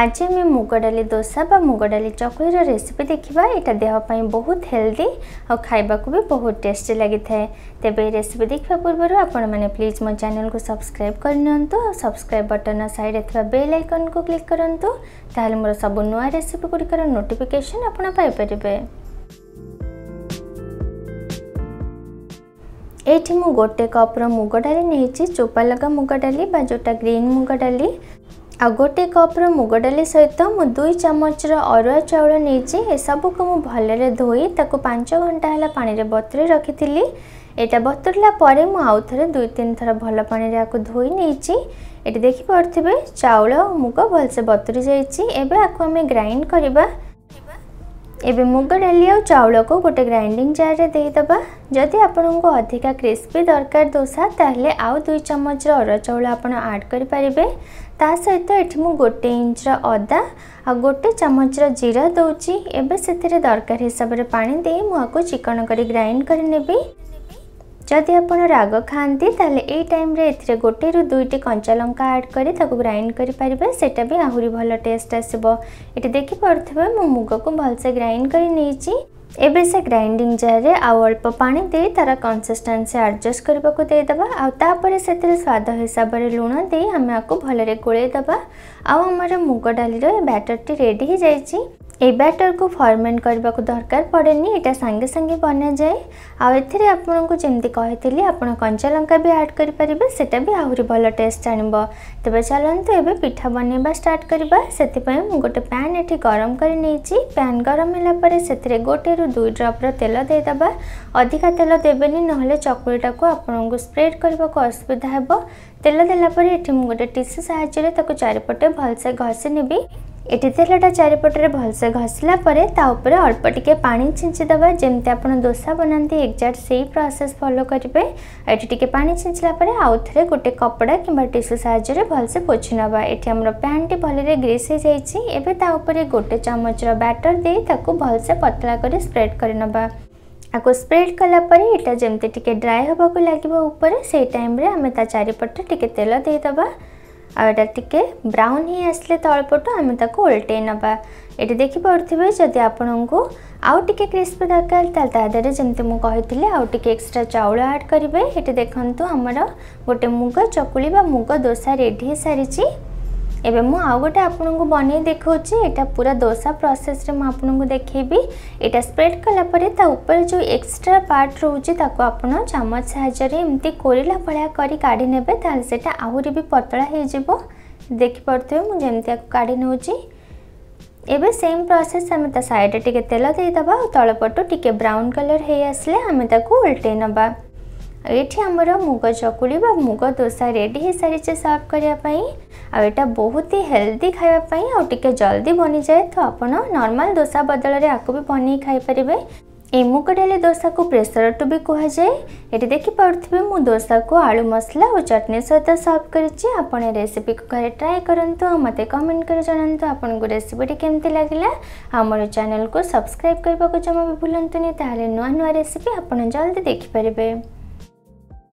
আজ আমি মুগ ডালি দোসা বা মুগ ডালি চকুলির রেসিপি দেখিবা এটা দেহ পাই বহুত হেলদি আর খাইবাকু বি বহুত টেস্টি লাগিথায়ে তেবে এই রেসিপি দেখিবা পূর্বরু আপন মানে প্লিজ মো চ্যানেল কু সাবস্ক্রাইব করে নিয়ন্তু আর সাবস্ক্রাইব বটন সাইডে থিবা বেল আইকন কু ক্লিক করন্তু তাহলে মোর সব নয়া রেসিপি গুড়িকর নোটিফিকেশন আপনা পাই পারিবে এইটি মু গোটে কপ্র মুগ ডালি নেইছি চোপা লগা মুগ ডালি বা যেটা গ্রিন মুগ ডালি ଆଉ ଗୋଟିଏ କପ୍ର ମୁଗ ଡାଲି ସହିତ ମୁଁ ଦୁଇ ଚାମଚର ଅରୁଆ ଚାଉଳ ନେଇଛି ଏସବୁକୁ ମୁଁ ଭଲରେ ଧୋଇ ତାକୁ ପାଞ୍ଚ ଘଣ୍ଟା ହେଲା ପାଣିରେ ବତୁରେଇ ରଖିଥିଲି ଏଇଟା ବତୁରିଲା ପରେ ମୁଁ ଆଉ ଥରେ ଦୁଇ ତିନି ଥର ଭଲ ପାଣିରେ ଆକୁ ଧୋଇ ନେଇଛି ଏଠି ଦେଖିପାରୁଥିବେ ଚାଉଳ ଆଉ ମୁଗ ଭଲସେ ବତୁରି ଯାଇଛି ଏବେ ଆକୁ ଆମେ ଗ୍ରାଇଣ୍ଡ କରିବା ଏବେ ମୁଗ ଡାଲି ଆଉ ଚାଉଳକୁ ଗୋଟେ ଗ୍ରାଇଣ୍ଡିଂ ଜାର୍ରେ ଦେଇଦେବା ଯଦି ଆପଣଙ୍କୁ ଅଧିକା କ୍ରିସ୍ପି ଦରକାର ଦୋସା ତାହେଲେ ଆଉ ଦୁଇ ଚାମଚର ଅରୁଆ ଚାଉଳ ଆପଣ ଆଡ଼୍ କରିପାରିବେ ତା ସହିତ ଏଠି ମୁଁ ଗୋଟେ ଇଞ୍ଚର ଅଦା ଆଉ ଗୋଟେ ଚାମଚର ଜିରା ଦେଉଛି ଏବେ ସେଥିରେ ଦରକାର ହିସାବରେ ପାଣି ଦେଇ ମୁଁ ଆକୁ ଚିକଣ କରି ଗ୍ରାଇଣ୍ଡ କରିନେବି ଯଦି ଆପଣ ରାଗ ଖାଆନ୍ତି ତାହେଲେ ଏଇ ଟାଇମ୍ରେ ଏଥିରେ ଗୋଟେରୁ ଦୁଇଟି କଞ୍ଚା ଲଙ୍କା ଆଡ଼୍ କରି ତାକୁ ଗ୍ରାଇଣ୍ଡ କରିପାରିବେ ସେଇଟା ବି ଆହୁରି ଭଲ ଟେଷ୍ଟ ଆସିବ ଏଠି ଦେଖିପାରୁଥିବେ ମୁଁ ମୁଗକୁ ଭଲସେ ଗ୍ରାଇଣ୍ଡ କରି ନେଇଛି ଏବେ ସେ ଗ୍ରାଇଣ୍ଡିଂ ଜାର୍ରେ ଆଉ ଅଳ୍ପ ପାଣି ଦେଇ ତା'ର କନସିଷ୍ଟାନ୍ସି ଆଡ଼ଜଷ୍ଟ କରିବାକୁ ଦେଇଦେବା ଆଉ ତାପରେ ସେଥିରେ ସ୍ୱାଦ ହିସାବରେ ଲୁଣ ଦେଇ ଆମେ ଆକୁ ଭଲରେ ଗୋଳେଇ ଦେବା ଆଉ ଆମର ମୁଗ ଡାଲିର ଏ ବ୍ୟାଟରଟି ରେଡ଼ି ହେଇଯାଇଛି এই ব্যাটরকু ফরমেন্ট করা দরকার পড়েনি এটা সাংে সাংে বনাযায়ে আপনার যেমি কে আপনার কঞ্চা লঙ্কা বি আড করে পেবে সেটা বি আহরি ভালো টেস্ট আনব তবে চলতু এবে পিঠা বনাইবা স্টার্ট করা সেপাই মু গোটে প্যান এটি গরম করে নিয়েছি প্যান গরম হলাপরে সেতরে গোটে রু দুই ড্রপ্র তেল দেবা অধিকা তেল দেবেনি নহলে চকুড়িটা আপনার স্প্রেড করা অসুবিধা হব তেল দেলাপরে এটি মু গোটে টিস্যু সাহায্যে তাকে চারিপটে ভালসে ঘষি নেবি ଏଠି ତେଲଟା ଚାରିପଟରେ ଭଲସେ ଘଷିଲା ପରେ ତା ଉପରେ ଅଳ୍ପ ଟିକେ ପାଣି ଛିଞ୍ଚିଦେବା ଯେମିତି ଆପଣ ଦୋସା ବନାନ୍ତି ଏକ୍ଜାକ୍ଟ ସେଇ ପ୍ରୋସେସ୍ ଫଲୋ କରିବେ ଏଠି ଟିକେ ପାଣି ଛିଞ୍ଚିଲା ପରେ ଆଉ ଥରେ ଗୋଟେ କପଡ଼ା କିମ୍ବା ଟିସୁ ସାହାଯ୍ୟରେ ଭଲସେ ପୋଛି ନେବା ଏଠି ଆମର ପ୍ୟାନ୍ଟି ଭଲରେ ଗ୍ରୀସ୍ ହେଇଯାଇଛି ଏବେ ତା ଉପରେ ଗୋଟେ ଚାମଚର ବ୍ୟାଟର୍ ଦେଇ ତାକୁ ଭଲସେ ପତଳା କରି ସ୍ପ୍ରେଡ୍ କରିନେବା ତାକୁ ସ୍ପ୍ରେଡ୍ କଲାପରେ ଏଇଟା ଯେମିତି ଟିକେ ଡ୍ରାଏ ହେବାକୁ ଲାଗିବ ଉପରେ ସେଇ ଟାଇମ୍ରେ ଆମେ ତା ଚାରିପଟେ ଟିକେ ତେଲ ଦେଇଦେବା ଆଉ ଏଇଟା ଟିକେ ବ୍ରାଉନ୍ ହେଇ ଆସିଲେ ତଳପଟୁ ଆମେ ତାକୁ ଓଲଟେଇ ନେବା ଏଠି ଦେଖିପାରୁଥିବେ ଯଦି ଆପଣଙ୍କୁ ଆଉ ଟିକେ କ୍ରିସ୍ପି ଦରକାର ତାହେଲେ ତା ଦେହରେ ଯେମିତି ମୁଁ କହିଥିଲି ଆଉ ଟିକେ ଏକ୍ସଟ୍ରା ଚାଉଳ ଆଡ଼୍ କରିବେ ଏଠି ଦେଖନ୍ତୁ ଆମର ଗୋଟେ ମୁଗ ଚକୁଳି ବା ମୁଗ ଦୋସା ରେଡ଼ି ହେଇସାରିଛି ଏବେ ମୁଁ ଆଉ ଗୋଟେ ଆପଣଙ୍କୁ ବନେଇ ଦେଖାଉଛି ଏଇଟା ପୁରା ଦୋସା ପ୍ରୋସେସ୍ରେ ମୁଁ ଆପଣଙ୍କୁ ଦେଖେଇବି ଏଇଟା ସ୍ପ୍ରେଡ୍ କଲା ପରେ ତା ଉପରେ ଯେଉଁ ଏକ୍ସଟ୍ରା ପାର୍ଟ ରହୁଛି ତାକୁ ଆପଣ ଚାମଚ ସାହାଯ୍ୟରେ ଏମିତି କୋରିଲା ଭଳିଆ କରି କାଢ଼ି ନେବେ ତାହେଲେ ସେଇଟା ଆହୁରି ବି ପତଳା ହେଇଯିବ ଦେଖିପାରୁଥିବେ ମୁଁ ଯେମିତି ଆକୁ କାଢ଼ି ନେଉଛି ଏବେ ସେମ୍ ପ୍ରୋସେସ୍ ଆମେ ତା ସାଇଡ଼୍ରେ ଟିକେ ତେଲ ଦେଇଦେବା ଆଉ ତଳପଟୁ ଟିକେ ବ୍ରାଉନ୍ କଲର୍ ହେଇ ଆସିଲେ ଆମେ ତାକୁ ଓଲଟେଇ ନେବା ଏଠି ଆମର ମୁଗ ଚକୁଳି ବା ମୁଗ ଦୋସା ରେଡ଼ି ହେଇସାରିଛେ ସର୍ଭ କରିବା ପାଇଁ ଆଉ ଏଇଟା ବହୁତ ହି ହେଲ୍ଦି ଖାଇବା ପାଇଁ ଆଉ ଟିକେ ଜଲ୍ଦି ବନିଯାଏ ତ ଆପଣ ନର୍ମାଲ ଦୋସା ବଦଳରେ ଆକୁ ବି ବନେଇ ଖାଇପାରିବେ ଏ ମୁଗ ଡାଲି ଦୋସାକୁ ପ୍ରେସର ଟୁ ବି କୁହାଯାଏ ଏଠି ଦେଖିପାରୁଥିବେ ମୁଁ ଦୋସାକୁ ଆଳୁ ମସଲା ଓ ଚଟଣି ସହିତ ସର୍ଭ କରିଛି ଆପଣ ଏ ରେସିପିକୁ ଘରେ ଟ୍ରାଏ କରନ୍ତୁ ଆଉ ମୋତେ କମେଣ୍ଟ କରି ଜଣାନ୍ତୁ ଆପଣଙ୍କୁ ରେସିପିଟି କେମିତି ଲାଗିଲା ଆମର ଚ୍ୟାନେଲକୁ ସବସ୍କ୍ରାଇବ୍ କରିବାକୁ ଜମା ବି ଭୁଲନ୍ତୁନି ତାହେଲେ ନୂଆ ନୂଆ ରେସିପି ଆପଣ ଜଲ୍ଦି ଦେଖିପାରିବେ